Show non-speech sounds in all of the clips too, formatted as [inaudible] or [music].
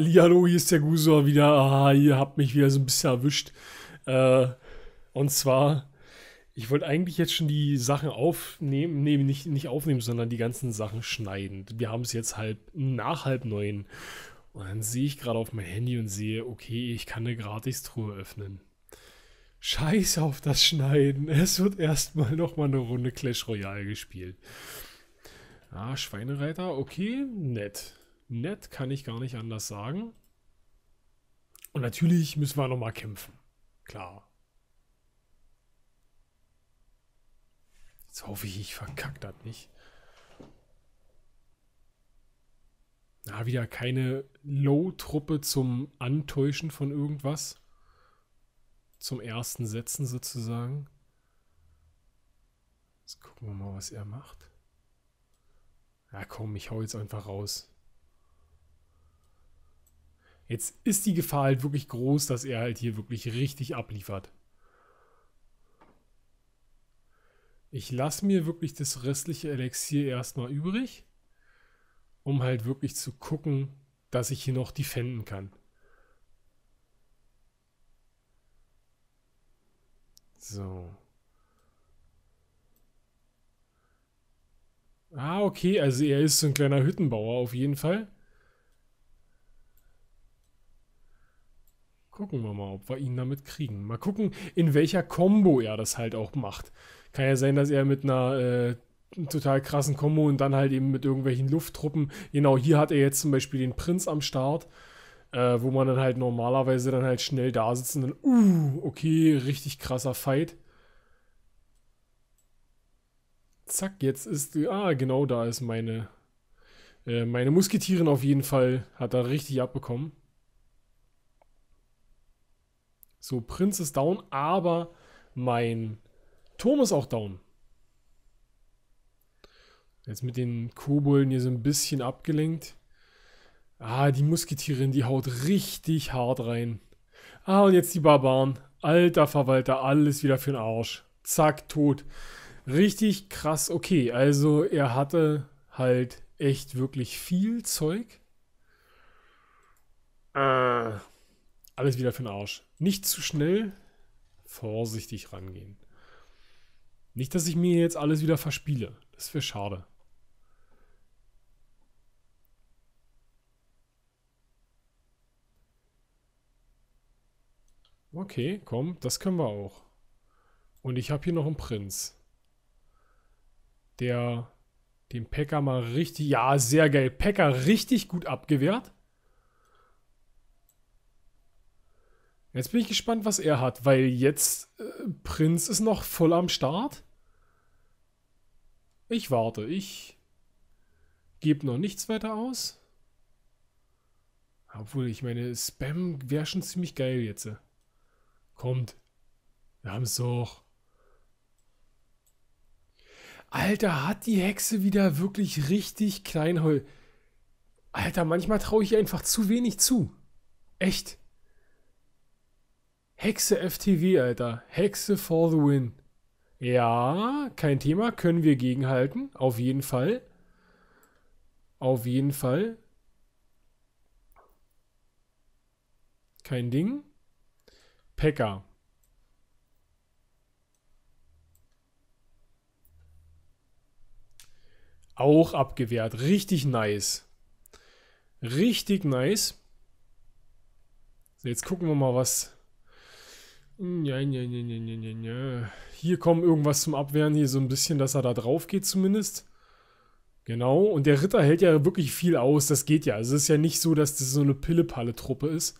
Hallihallo, hier ist der Gusor wieder. Ah, ihr habt mich wieder so ein bisschen erwischt. Äh, und zwar, ich wollte eigentlich jetzt schon die Sachen aufnehmen, nee, nicht, nicht aufnehmen, sondern die ganzen Sachen schneiden. Wir haben es jetzt halb, nach halb neun. Und dann sehe ich gerade auf mein Handy und sehe, okay, ich kann eine Gratistruhe öffnen. Scheiß auf das Schneiden. Es wird erstmal nochmal eine Runde Clash Royale gespielt. Ah, Schweinereiter, okay, nett nett, kann ich gar nicht anders sagen. Und natürlich müssen wir nochmal kämpfen. Klar. Jetzt hoffe ich, ich verkacke das nicht. Na, wieder keine Low-Truppe zum Antäuschen von irgendwas. Zum ersten Setzen sozusagen. Jetzt gucken wir mal, was er macht. Na komm, ich hau jetzt einfach raus. Jetzt ist die Gefahr halt wirklich groß, dass er halt hier wirklich richtig abliefert. Ich lasse mir wirklich das restliche Elixier erstmal übrig, um halt wirklich zu gucken, dass ich hier noch defenden kann. So. Ah, okay, also er ist so ein kleiner Hüttenbauer auf jeden Fall. Gucken wir mal, ob wir ihn damit kriegen. Mal gucken, in welcher Combo er das halt auch macht. Kann ja sein, dass er mit einer äh, total krassen Combo und dann halt eben mit irgendwelchen Lufttruppen. Genau, hier hat er jetzt zum Beispiel den Prinz am Start, äh, wo man dann halt normalerweise dann halt schnell da sitzt und dann, uh, okay, richtig krasser Fight. Zack, jetzt ist, ah, genau da ist meine, äh, meine Musketierin auf jeden Fall, hat er richtig abbekommen. So, Prinz ist down, aber mein Turm ist auch down. Jetzt mit den Kobolden hier so ein bisschen abgelenkt. Ah, die Musketierin, die haut richtig hart rein. Ah, und jetzt die Barbaren. Alter Verwalter, alles wieder für den Arsch. Zack, tot. Richtig krass. Okay, also er hatte halt echt wirklich viel Zeug. Äh, alles wieder für den Arsch. Nicht zu schnell, vorsichtig rangehen. Nicht, dass ich mir jetzt alles wieder verspiele. Das wäre schade. Okay, komm, das können wir auch. Und ich habe hier noch einen Prinz. Der den Packer mal richtig... Ja, sehr geil. Packer richtig gut abgewehrt. Jetzt bin ich gespannt, was er hat, weil jetzt äh, Prinz ist noch voll am Start. Ich warte, ich gebe noch nichts weiter aus. Obwohl, ich meine, Spam wäre schon ziemlich geil jetzt. Kommt. Wir haben es doch. Alter, hat die Hexe wieder wirklich richtig Kleinheul. Alter, manchmal traue ich ihr einfach zu wenig zu. Echt. Hexe FTV, Alter. Hexe for the win. Ja, kein Thema. Können wir gegenhalten. Auf jeden Fall. Auf jeden Fall. Kein Ding. Pekka. Auch abgewehrt. Richtig nice. Richtig nice. So, jetzt gucken wir mal, was ja, ja, ja, ja, ja, ja. Hier kommt irgendwas zum Abwehren, hier so ein bisschen, dass er da drauf geht zumindest. Genau, und der Ritter hält ja wirklich viel aus, das geht ja. Also es ist ja nicht so, dass das so eine Pille-Palle-Truppe ist,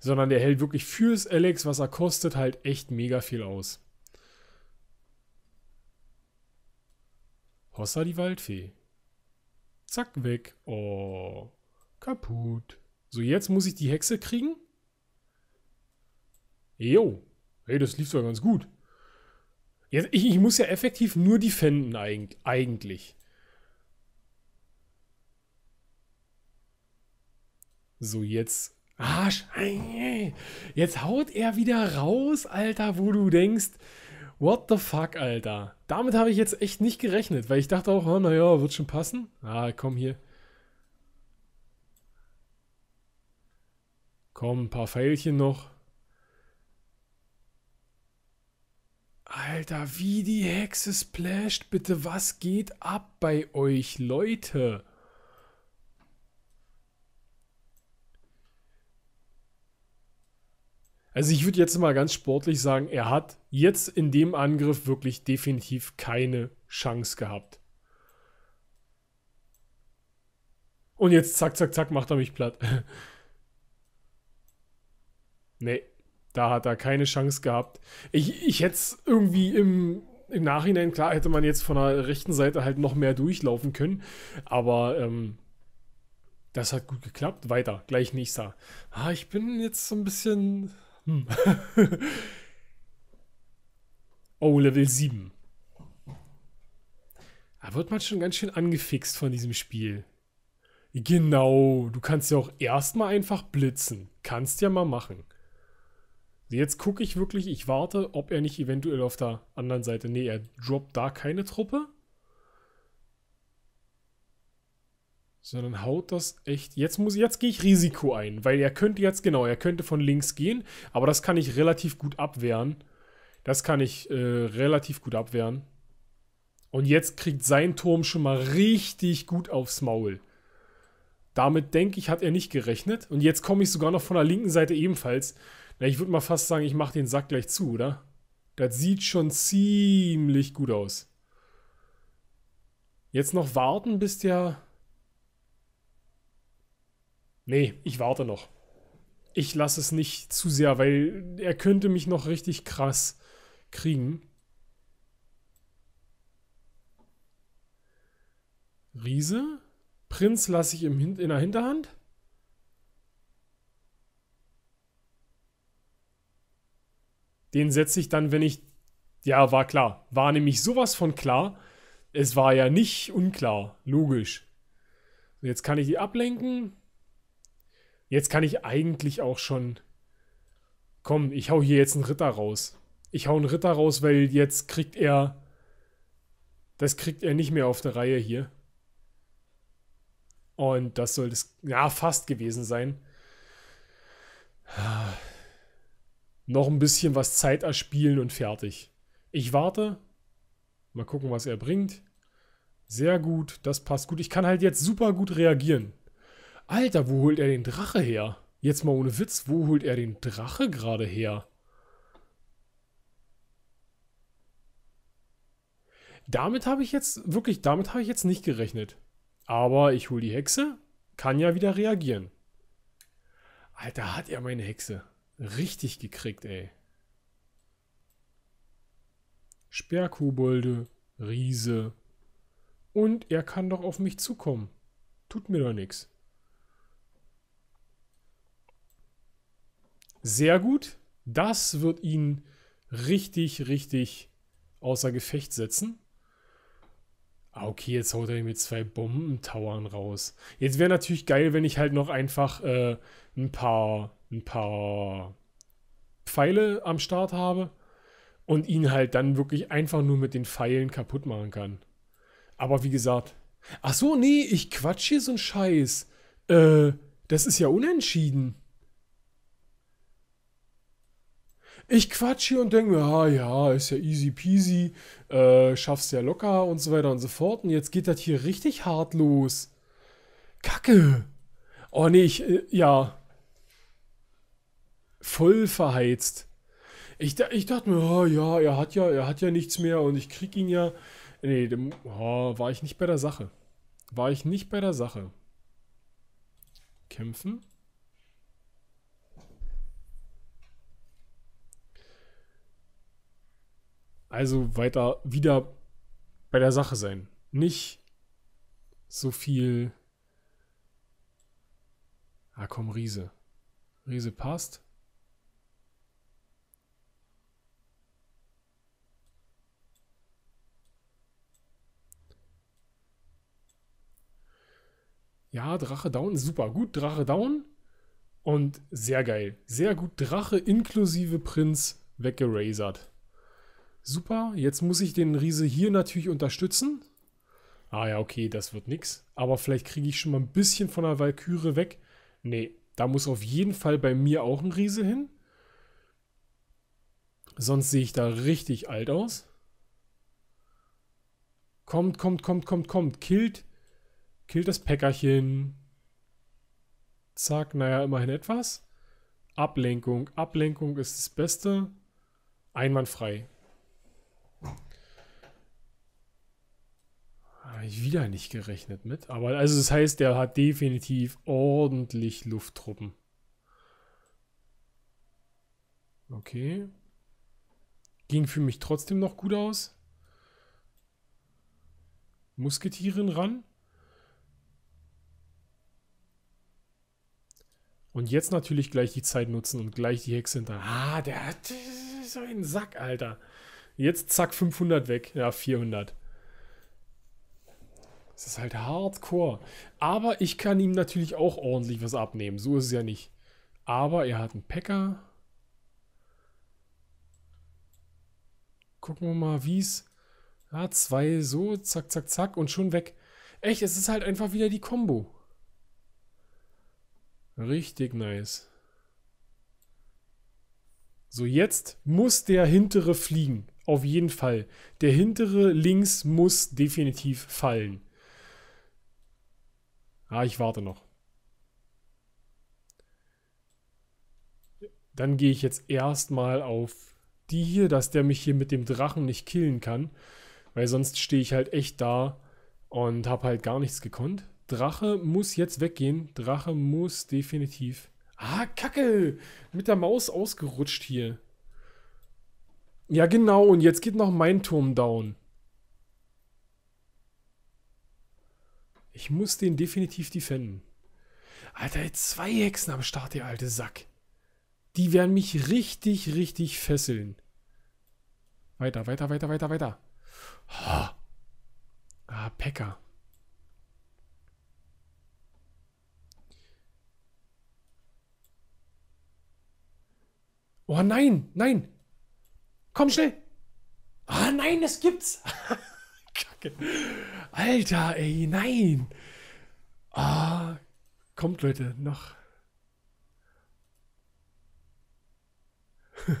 sondern der hält wirklich fürs Alex, was er kostet, halt echt mega viel aus. Hossa die Waldfee. Zack, weg. Oh, kaputt. So, jetzt muss ich die Hexe kriegen. Jo, hey, das lief sogar ganz gut. Jetzt, ich, ich muss ja effektiv nur defenden eigentlich. So, jetzt. Arsch! Jetzt haut er wieder raus, Alter, wo du denkst, what the fuck, Alter. Damit habe ich jetzt echt nicht gerechnet, weil ich dachte auch, oh, naja, wird schon passen. Ah, komm hier. Komm, ein paar Pfeilchen noch. Alter, wie die Hexe splasht. Bitte, was geht ab bei euch, Leute? Also ich würde jetzt mal ganz sportlich sagen, er hat jetzt in dem Angriff wirklich definitiv keine Chance gehabt. Und jetzt zack, zack, zack, macht er mich platt. [laughs] nee da hat er keine Chance gehabt. Ich, ich hätte es irgendwie im, im Nachhinein, klar, hätte man jetzt von der rechten Seite halt noch mehr durchlaufen können, aber ähm, das hat gut geklappt. Weiter, gleich nächster. Ah, ich bin jetzt so ein bisschen. Hm. [laughs] oh, Level 7. Da wird man schon ganz schön angefixt von diesem Spiel. Genau, du kannst ja auch erstmal einfach blitzen. Kannst ja mal machen. Also jetzt gucke ich wirklich, ich warte, ob er nicht eventuell auf der anderen Seite. Ne, er droppt da keine Truppe. Sondern haut das echt. Jetzt muss jetzt gehe ich Risiko ein, weil er könnte jetzt, genau, er könnte von links gehen, aber das kann ich relativ gut abwehren. Das kann ich äh, relativ gut abwehren. Und jetzt kriegt sein Turm schon mal richtig gut aufs Maul. Damit denke ich, hat er nicht gerechnet. Und jetzt komme ich sogar noch von der linken Seite ebenfalls. Na, ich würde mal fast sagen, ich mache den Sack gleich zu, oder? Das sieht schon ziemlich gut aus. Jetzt noch warten, bis der... Nee, ich warte noch. Ich lasse es nicht zu sehr, weil er könnte mich noch richtig krass kriegen. Riese? Prinz lasse ich im in der Hinterhand. Den setze ich dann, wenn ich. Ja, war klar. War nämlich sowas von klar. Es war ja nicht unklar. Logisch. Jetzt kann ich die ablenken. Jetzt kann ich eigentlich auch schon. Komm, ich hau hier jetzt einen Ritter raus. Ich hau einen Ritter raus, weil jetzt kriegt er. Das kriegt er nicht mehr auf der Reihe hier. Und das soll es ja, fast gewesen sein. Noch ein bisschen was Zeit erspielen und fertig. Ich warte. Mal gucken, was er bringt. Sehr gut, das passt gut. Ich kann halt jetzt super gut reagieren. Alter, wo holt er den Drache her? Jetzt mal ohne Witz, wo holt er den Drache gerade her? Damit habe ich jetzt, wirklich, damit habe ich jetzt nicht gerechnet. Aber ich hole die Hexe, kann ja wieder reagieren. Alter, hat er meine Hexe richtig gekriegt, ey. Sperrkobolde, Riese. Und er kann doch auf mich zukommen. Tut mir doch nichts. Sehr gut. Das wird ihn richtig, richtig außer Gefecht setzen. Ah, okay, jetzt haut er mir zwei Bombentowern raus. Jetzt wäre natürlich geil, wenn ich halt noch einfach äh, ein paar ein paar Pfeile am Start habe und ihn halt dann wirklich einfach nur mit den Pfeilen kaputt machen kann. Aber wie gesagt, ach so, nee, ich quatsch hier so einen Scheiß. Äh, das ist ja unentschieden. Ich quatsch hier und denke mir, ah ja, ist ja easy peasy, äh, schaffst ja locker und so weiter und so fort. Und jetzt geht das hier richtig hart los. Kacke. Oh nee, ich, äh, ja. Voll verheizt. Ich, ich dachte mir, oh ja, er hat ja, er hat ja nichts mehr und ich krieg ihn ja. Nee, dem, oh, war ich nicht bei der Sache. War ich nicht bei der Sache. Kämpfen. also weiter wieder bei der Sache sein. Nicht so viel. Ah, komm, Riese. Riese passt. Ja, Drache down, super gut, Drache down. Und sehr geil. Sehr gut, Drache inklusive Prinz weggerasert. Super, jetzt muss ich den Riese hier natürlich unterstützen. Ah ja, okay, das wird nichts. Aber vielleicht kriege ich schon mal ein bisschen von der Valkyrie weg. Nee, da muss auf jeden Fall bei mir auch ein Riese hin. Sonst sehe ich da richtig alt aus. Kommt, kommt, kommt, kommt, kommt. Killt. Killt das Päckerchen. Zack, naja, immerhin etwas. Ablenkung. Ablenkung ist das Beste. Einwandfrei. Ah, Habe ich wieder nicht gerechnet mit. Aber also das heißt, der hat definitiv ordentlich Lufttruppen. Okay. Ging für mich trotzdem noch gut aus. Musketieren ran. Und jetzt natürlich gleich die Zeit nutzen und gleich die Hexe hinter. Ah, der hat so einen Sack, Alter. Jetzt zack, 500 weg. Ja, 400. Es ist halt hardcore. Aber ich kann ihm natürlich auch ordentlich was abnehmen. So ist es ja nicht. Aber er hat einen Packer. Gucken wir mal, wie es... Ja, zwei so, zack, zack, zack und schon weg. Echt, es ist halt einfach wieder die Combo. Richtig nice. So, jetzt muss der hintere fliegen. Auf jeden Fall. Der hintere links muss definitiv fallen. Ah, ich warte noch. Dann gehe ich jetzt erstmal auf die hier, dass der mich hier mit dem Drachen nicht killen kann. Weil sonst stehe ich halt echt da und habe halt gar nichts gekonnt. Drache muss jetzt weggehen. Drache muss definitiv... Ah, Kacke! Mit der Maus ausgerutscht hier. Ja, genau. Und jetzt geht noch mein Turm down. Ich muss den definitiv defenden. Alter, zwei Hexen am Start, der alte Sack. Die werden mich richtig, richtig fesseln. Weiter, weiter, weiter, weiter, weiter. Ah, ah Pekka. Oh nein, nein. Komm schnell. Ah nein, es gibt's. [laughs] Alter, ey, nein. Ah, kommt Leute, noch. [laughs]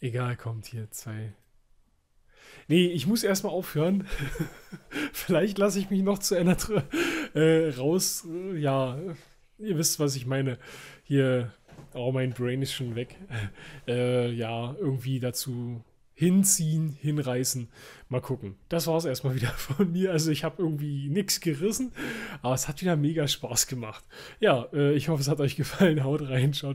Egal, kommt hier zwei. Nee, ich muss erstmal aufhören. [laughs] Vielleicht lasse ich mich noch zu einer äh, raus. Äh, ja, ihr wisst, was ich meine. Hier, oh, mein Brain ist schon weg. [laughs] Äh, ja, irgendwie dazu hinziehen, hinreißen. Mal gucken. Das war es erstmal wieder [laughs] von mir. Also ich habe irgendwie nichts gerissen, aber es hat wieder mega Spaß gemacht. Ja, äh, ich hoffe, es hat euch gefallen. Haut rein, ciao.